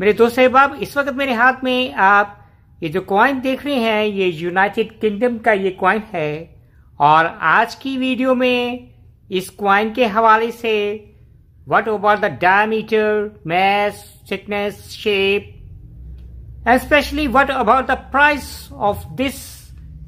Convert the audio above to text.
मेरे दोस्त अहबाब इस वक्त मेरे हाथ में आप ये जो क्वाइन देख रहे हैं ये यूनाइटेड किंगडम का ये क्वाइन है और आज की वीडियो में इस क्वाइन के हवाले से what over the diameter mass thickness shape and specially what about the price of this